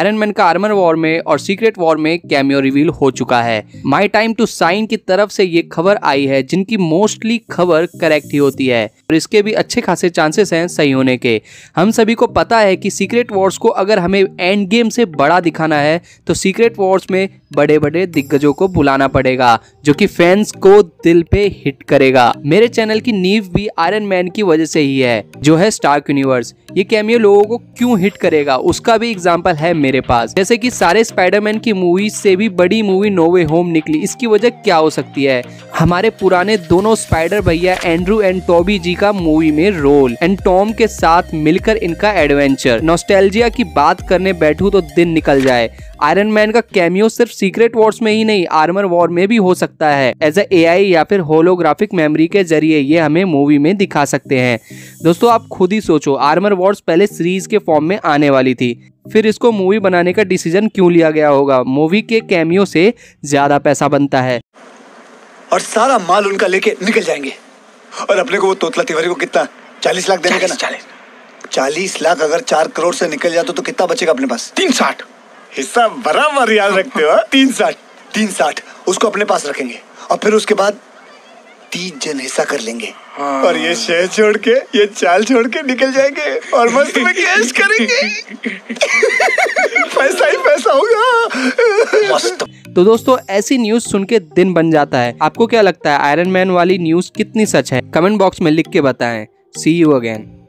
Iron Man का armour war में और सीक्रेट वॉर में कैमियो रिवील हो चुका है माई टाइम टू साइन की तरफ से ये खबर आई है जिनकी मोस्टली खबर करेक्ट ही होती है और इसके भी अच्छे खासे चांसेस हैं सही होने के हम सभी को पता है कि सीक्रेट वॉर्स को अगर हमें एंड गेम से बड़ा दिखाना है तो सीक्रेट वॉर्स में बड़े बड़े दिग्गजों को बुलाना पड़ेगा जो कि फैंस को दिल पे हिट करेगा मेरे चैनल की नींव भी आयरन मैन की वजह से ही है जो है स्टार्क यूनिवर्स ये कैमियो लोगों को क्यों हिट करेगा उसका भी एग्जाम्पल है मेरे पास जैसे कि सारे स्पाइडरमैन की मूवी से भी बड़ी मूवी नोवे होम निकली इसकी वजह क्या हो सकती है हमारे पुराने दोनों स्पाइडर भैया एंड्रू एंड टॉबी जी का मूवी में रोल एंड टॉम के साथ मिलकर इनका एडवेंचर नोस्टेलजिया की बात करने बैठू तो दिन निकल जाए आयरन मैन का कैमियो सिर्फ सीक्रेट वॉर्स में ही नहीं आर्मर वॉर में भी हो सकता है एज ए आई या फिर होलोग्राफिक मेमोरी के जरिए ये हमें मूवी में दिखा सकते हैं दोस्तों आप खुद ही सोचो आर्मर वॉर्स पहले सीरीज के फॉर्म में आने वाली थी फिर इसको मूवी बनाने का डिसीजन क्यों लिया गया होगा मूवी के कैमियो से ज्यादा पैसा बनता है और सारा माल उनका लेके निकल जाएंगे और अपने को वो तोतला तिवारी को कितना चालीस लाख देने का ना चालीस लाख अगर चार करोड़ से निकल जाते तो, कितना बचेगा अपने पास तीन साठ हिस्सा बराबर याद रखते हो हाँ? तीन साठ तीन साठ उसको अपने पास रखेंगे और फिर उसके बाद तीन जन हिस्सा कर लेंगे हाँ। और ये शहर छोड़ के ये चाल छोड़ के निकल जाएंगे और मस्त में कैश करेंगे पैसा ही पैसा होगा मस्त तो दोस्तों ऐसी न्यूज सुन के दिन बन जाता है आपको क्या लगता है आयरन मैन वाली न्यूज कितनी सच है कमेंट बॉक्स में लिख के बताएं सी यू अगेन